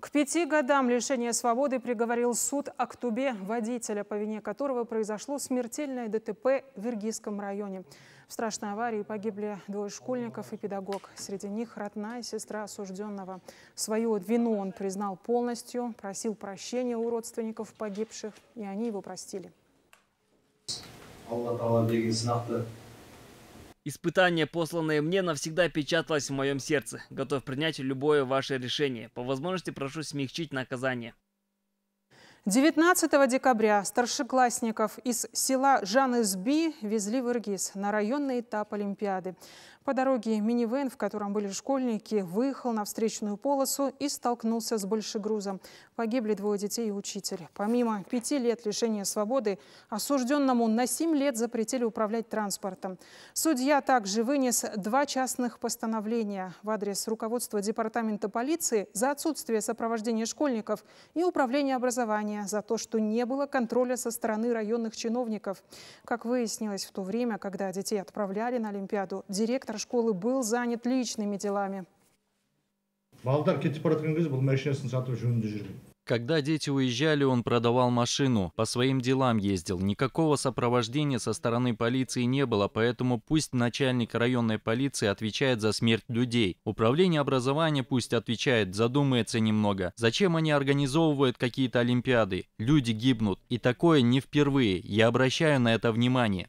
К пяти годам лишения свободы приговорил суд Актубе, водителя, по вине которого произошло смертельное ДТП в Виргийском районе. В страшной аварии погибли двое школьников и педагог. Среди них родная сестра осужденного. Свою вину он признал полностью, просил прощения у родственников погибших, и они его простили. Испытание, посланное мне, навсегда печаталось в моем сердце. Готов принять любое ваше решение. По возможности прошу смягчить наказание. 19 декабря старшеклассников из села Жан-Изби везли в Иргиз на районный этап Олимпиады. По дороге минивэн, в котором были школьники, выехал на встречную полосу и столкнулся с большегрузом. Погибли двое детей и учитель. Помимо пяти лет лишения свободы, осужденному на семь лет запретили управлять транспортом. Судья также вынес два частных постановления в адрес руководства департамента полиции за отсутствие сопровождения школьников и управления образования наказания за то, что не было контроля со стороны районных чиновников. Как выяснилось, в то время, когда детей отправляли на Олимпиаду, директор школы был занят личными делами. Балдар кетіп бара жатқан машинасын сатып жөнінде жүрген когда дети уезжали, он продавал машину, по своим делам ездил. Никакого сопровождения со стороны полиции не было, поэтому пусть начальник районной полиции отвечает за смерть людей. Управление образования пусть отвечает, задумается немного. Зачем они организовывают какие-то олимпиады? Люди гибнут. И такое не впервые. Я обращаю на это внимание.